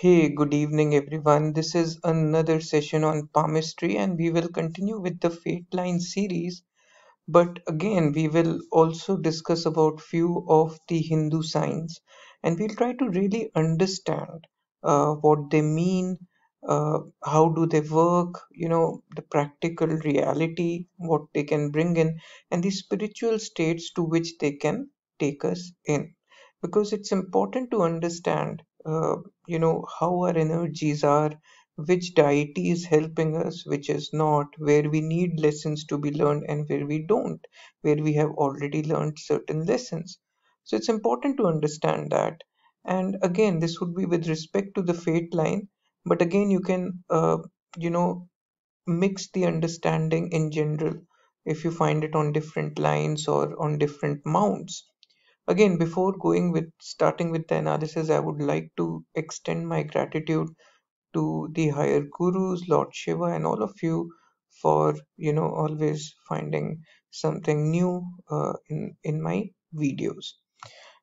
Hey, good evening, everyone. This is another session on palmistry, and we will continue with the fate line series. But again, we will also discuss about few of the Hindu signs, and we'll try to really understand uh, what they mean, uh, how do they work, you know, the practical reality, what they can bring in, and the spiritual states to which they can take us in. Because it's important to understand uh, you know how our energies are which deity is helping us which is not where we need lessons to be learned and where we don't where we have already learned certain lessons so it's important to understand that and again this would be with respect to the fate line but again you can uh, you know mix the understanding in general if you find it on different lines or on different mounts Again, before going with starting with the analysis, I would like to extend my gratitude to the higher gurus, Lord Shiva, and all of you for you know always finding something new uh, in in my videos.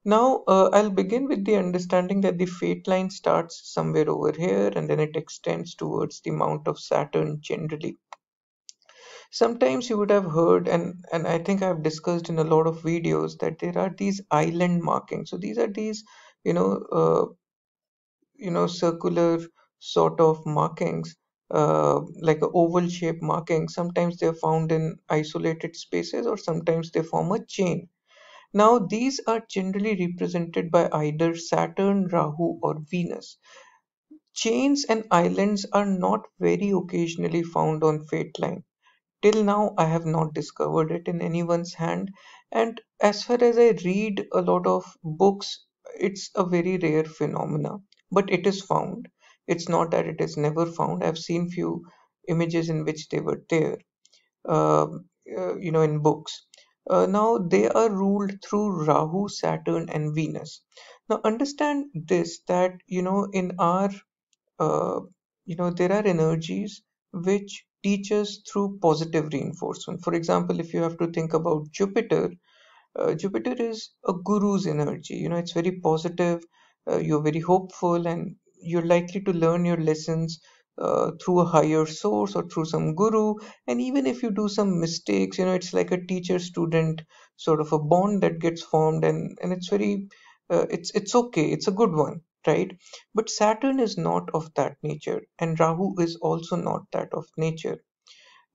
Now uh, I'll begin with the understanding that the fate line starts somewhere over here and then it extends towards the mount of Saturn generally sometimes you would have heard and and i think i've discussed in a lot of videos that there are these island markings so these are these you know uh, you know circular sort of markings uh, like an oval shape marking sometimes they're found in isolated spaces or sometimes they form a chain now these are generally represented by either saturn rahu or venus chains and islands are not very occasionally found on fate line till now i have not discovered it in anyone's hand and as far as i read a lot of books it's a very rare phenomena but it is found it's not that it is never found i've seen few images in which they were there uh, uh, you know in books uh, now they are ruled through rahu saturn and venus now understand this that you know in our uh, you know there are energies which teachers through positive reinforcement. For example, if you have to think about Jupiter, uh, Jupiter is a guru's energy. You know, it's very positive, uh, you're very hopeful, and you're likely to learn your lessons uh, through a higher source or through some guru. And even if you do some mistakes, you know, it's like a teacher student sort of a bond that gets formed, and, and it's very, uh, it's, it's okay, it's a good one right? But Saturn is not of that nature, and Rahu is also not that of nature.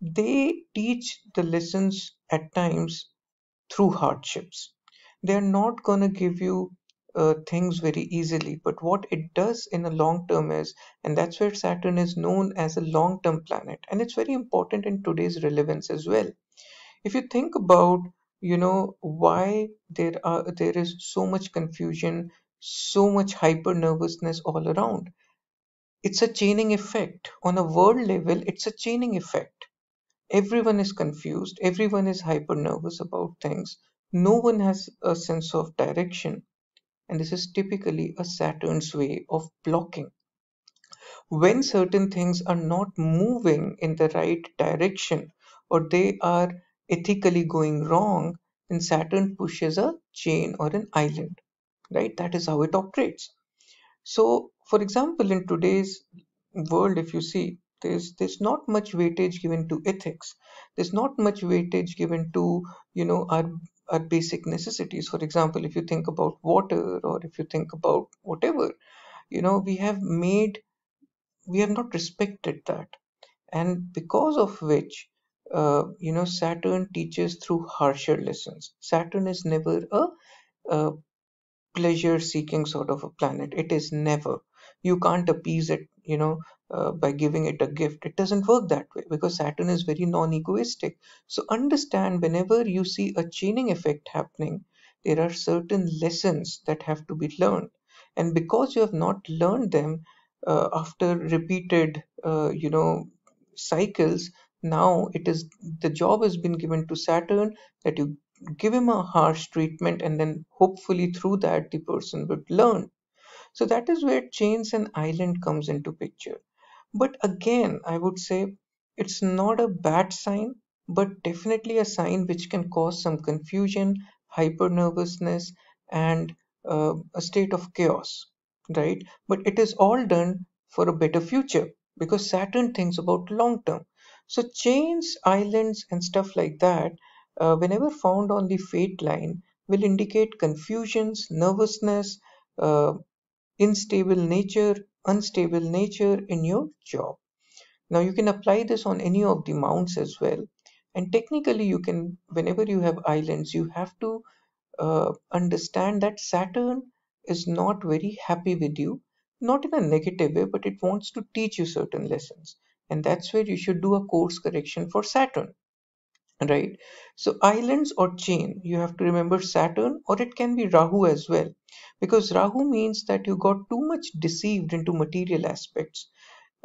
They teach the lessons at times through hardships. They're not going to give you uh, things very easily, but what it does in the long term is, and that's where Saturn is known as a long term planet, and it's very important in today's relevance as well. If you think about you know why there are there is so much confusion so much hyper nervousness all around. It's a chaining effect. On a world level, it's a chaining effect. Everyone is confused, everyone is hyper nervous about things, no one has a sense of direction. And this is typically a Saturn's way of blocking. When certain things are not moving in the right direction or they are ethically going wrong, then Saturn pushes a chain or an island right that is how it operates so for example in today's world if you see there's there's not much weightage given to ethics there's not much weightage given to you know our our basic necessities for example if you think about water or if you think about whatever you know we have made we have not respected that and because of which uh, you know saturn teaches through harsher lessons saturn is never a, a pleasure seeking sort of a planet it is never you can't appease it you know uh, by giving it a gift it doesn't work that way because saturn is very non-egoistic so understand whenever you see a chaining effect happening there are certain lessons that have to be learned and because you have not learned them uh, after repeated uh, you know cycles now it is the job has been given to saturn that you give him a harsh treatment and then hopefully through that the person would learn so that is where chains and island comes into picture but again i would say it's not a bad sign but definitely a sign which can cause some confusion hyper nervousness and uh, a state of chaos right but it is all done for a better future because saturn thinks about long term so chains islands and stuff like that uh, whenever found on the fate line, will indicate confusions, nervousness, uh, unstable nature, unstable nature in your job. Now you can apply this on any of the mounts as well. And technically you can, whenever you have islands, you have to uh, understand that Saturn is not very happy with you, not in a negative way, but it wants to teach you certain lessons. And that's where you should do a course correction for Saturn right so islands or chain you have to remember saturn or it can be rahu as well because rahu means that you got too much deceived into material aspects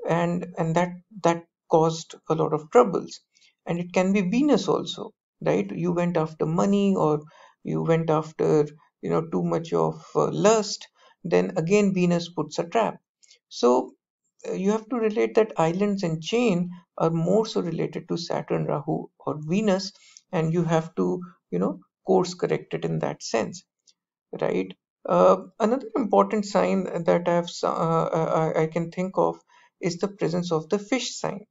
and and that that caused a lot of troubles and it can be venus also right you went after money or you went after you know too much of uh, lust then again venus puts a trap so you have to relate that islands and chain are more so related to Saturn, Rahu, or Venus, and you have to, you know, course correct it in that sense, right? Uh, another important sign that I've uh, uh I can think of is the presence of the fish sign.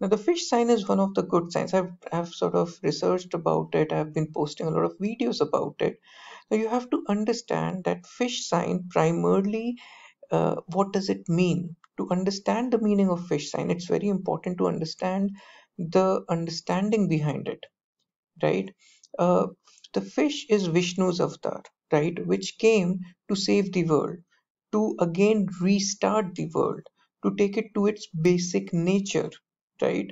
Now, the fish sign is one of the good signs. I've, I've sort of researched about it. I've been posting a lot of videos about it. Now, you have to understand that fish sign primarily, uh, what does it mean? to understand the meaning of fish sign it's very important to understand the understanding behind it right uh, the fish is vishnu's avatar right which came to save the world to again restart the world to take it to its basic nature right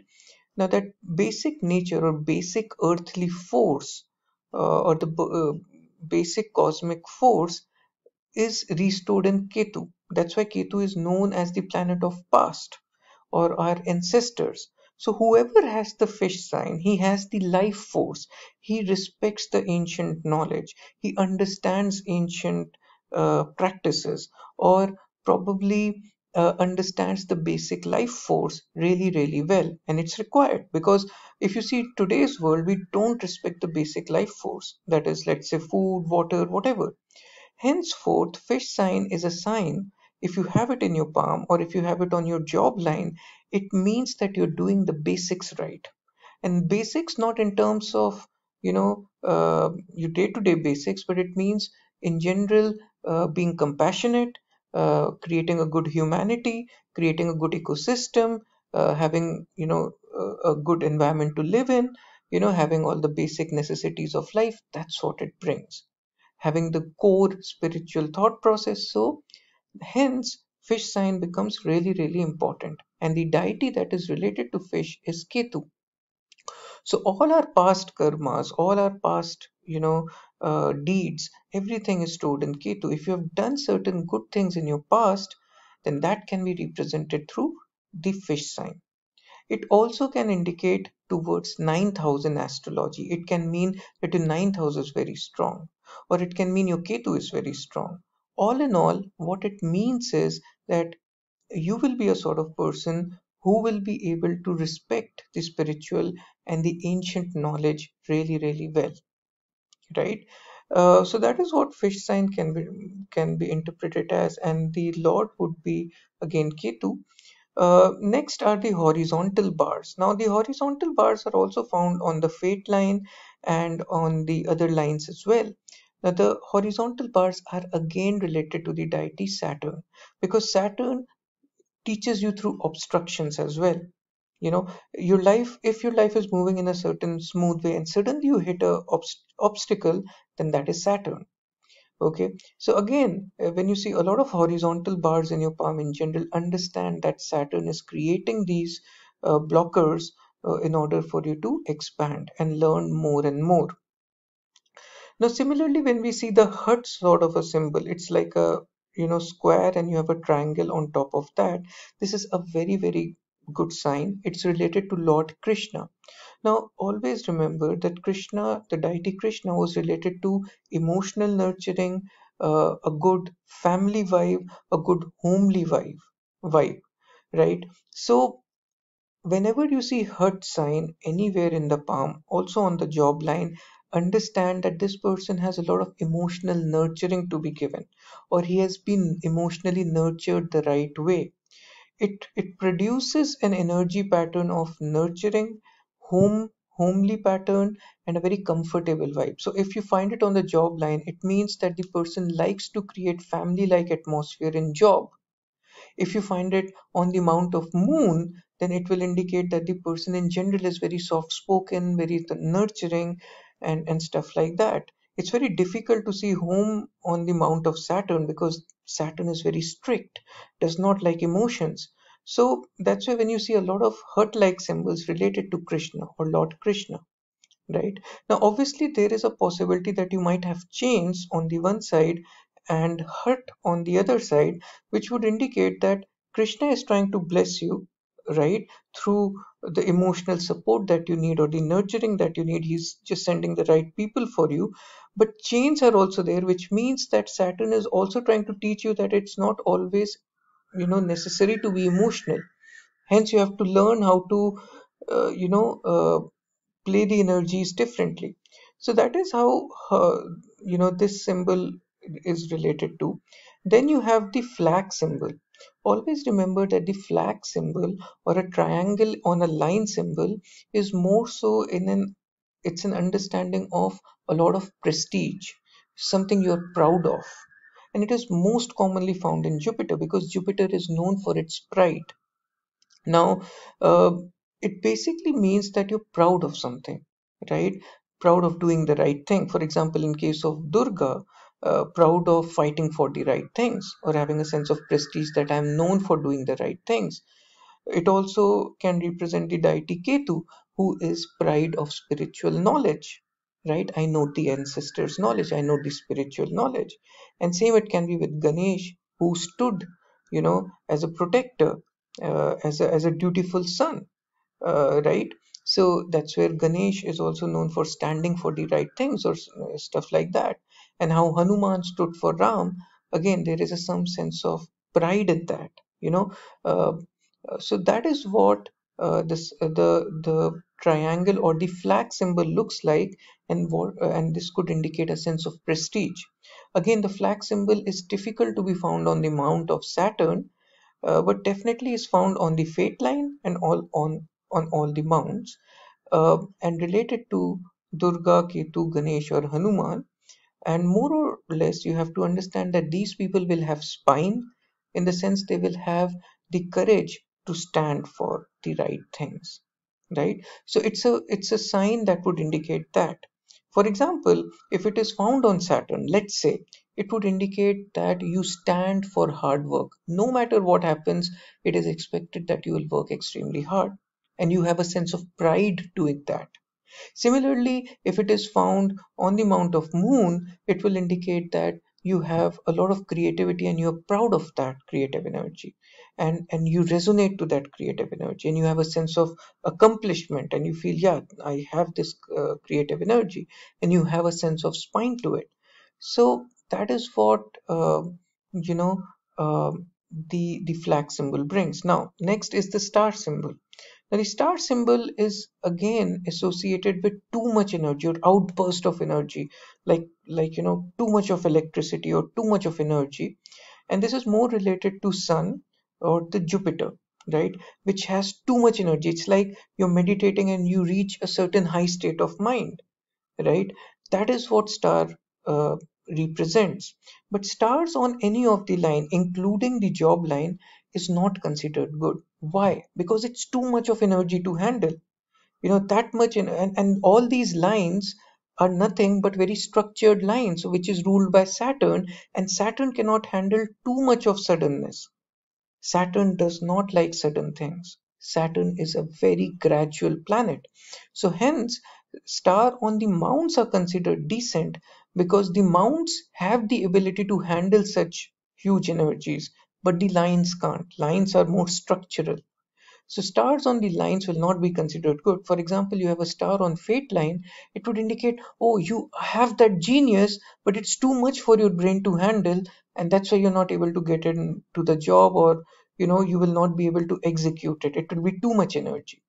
now that basic nature or basic earthly force uh, or the uh, basic cosmic force is restored in Ketu. That's why Ketu is known as the planet of past or our ancestors. So whoever has the fish sign, he has the life force. He respects the ancient knowledge. He understands ancient uh, practices or probably uh, understands the basic life force really really well and it's required because if you see today's world we don't respect the basic life force that is let's say food water whatever Henceforth, fish sign is a sign. If you have it in your palm or if you have it on your job line, it means that you're doing the basics right. And basics not in terms of you know uh, your day-to-day basics, but it means in general uh, being compassionate, uh, creating a good humanity, creating a good ecosystem, uh, having you know a good environment to live in, you know having all the basic necessities of life. That's what it brings having the core spiritual thought process. So, hence, fish sign becomes really, really important. And the deity that is related to fish is Ketu. So, all our past karmas, all our past, you know, uh, deeds, everything is stored in Ketu. If you have done certain good things in your past, then that can be represented through the fish sign. It also can indicate towards 9000 astrology. It can mean that your 9000 is very strong or it can mean your Ketu is very strong. All in all, what it means is that you will be a sort of person who will be able to respect the spiritual and the ancient knowledge really, really well. Right? Uh, so that is what fish sign can be can be interpreted as and the lord would be again ketu uh, next are the horizontal bars. Now the horizontal bars are also found on the fate line and on the other lines as well. Now the horizontal bars are again related to the deity Saturn because Saturn teaches you through obstructions as well. You know, your life, if your life is moving in a certain smooth way and suddenly you hit a obst obstacle, then that is Saturn okay so again uh, when you see a lot of horizontal bars in your palm in general understand that saturn is creating these uh, blockers uh, in order for you to expand and learn more and more now similarly when we see the hut sort of a symbol it's like a you know square and you have a triangle on top of that this is a very very good sign it's related to lord krishna now, always remember that Krishna, the deity Krishna, was related to emotional nurturing, uh, a good family vibe, a good homely vibe, vibe, right? So, whenever you see hurt sign anywhere in the palm, also on the job line, understand that this person has a lot of emotional nurturing to be given, or he has been emotionally nurtured the right way. It, it produces an energy pattern of nurturing home homely pattern and a very comfortable vibe so if you find it on the job line it means that the person likes to create family like atmosphere in job if you find it on the mount of moon then it will indicate that the person in general is very soft spoken very nurturing and and stuff like that it's very difficult to see home on the mount of saturn because saturn is very strict does not like emotions so that's why when you see a lot of hurt like symbols related to Krishna or Lord Krishna, right? Now, obviously, there is a possibility that you might have chains on the one side and hurt on the other side, which would indicate that Krishna is trying to bless you, right? Through the emotional support that you need or the nurturing that you need. He's just sending the right people for you. But chains are also there, which means that Saturn is also trying to teach you that it's not always you know necessary to be emotional hence you have to learn how to uh, you know uh, play the energies differently so that is how uh, you know this symbol is related to then you have the flag symbol always remember that the flag symbol or a triangle on a line symbol is more so in an it's an understanding of a lot of prestige something you're proud of and it is most commonly found in Jupiter because Jupiter is known for its pride. Now, uh, it basically means that you're proud of something, right? Proud of doing the right thing. For example, in case of Durga, uh, proud of fighting for the right things or having a sense of prestige that I am known for doing the right things. It also can represent the deity Ketu, who is pride of spiritual knowledge, right i know the ancestors knowledge i know the spiritual knowledge and same it can be with ganesh who stood you know as a protector uh, as a as a dutiful son uh, right so that's where ganesh is also known for standing for the right things or uh, stuff like that and how hanuman stood for ram again there is a some sense of pride in that you know uh, uh so that is what uh, this uh, the the triangle or the flag symbol looks like and what uh, and this could indicate a sense of prestige again the flag symbol is difficult to be found on the mount of saturn uh, but definitely is found on the fate line and all on on all the mounts uh, and related to durga ketu ganesh or hanuman and more or less you have to understand that these people will have spine in the sense they will have the courage to stand for the right things right so it's a it's a sign that would indicate that for example if it is found on saturn let's say it would indicate that you stand for hard work no matter what happens it is expected that you will work extremely hard and you have a sense of pride doing that similarly if it is found on the mount of moon it will indicate that you have a lot of creativity and you're proud of that creative energy and and you resonate to that creative energy and you have a sense of accomplishment and you feel yeah i have this uh, creative energy and you have a sense of spine to it so that is what uh, you know uh, the the flag symbol brings now next is the star symbol now, the star symbol is again associated with too much energy or outburst of energy, like, like, you know, too much of electricity or too much of energy. And this is more related to sun or the Jupiter, right? Which has too much energy. It's like you're meditating and you reach a certain high state of mind, right? That is what star uh, represents. But stars on any of the line, including the job line, is not considered good why because it's too much of energy to handle you know that much in, and, and all these lines are nothing but very structured lines which is ruled by saturn and saturn cannot handle too much of suddenness saturn does not like sudden things saturn is a very gradual planet so hence star on the mounts are considered decent because the mounts have the ability to handle such huge energies but the lines can't. Lines are more structural. So stars on the lines will not be considered good. For example, you have a star on fate line, it would indicate, oh, you have that genius, but it's too much for your brain to handle, and that's why you're not able to get into the job or you know you will not be able to execute it. It will be too much energy.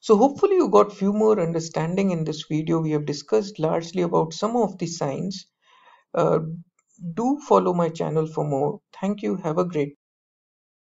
So hopefully you got few more understanding in this video. We have discussed largely about some of the signs. Uh, do follow my channel for more. Thank you. Have a great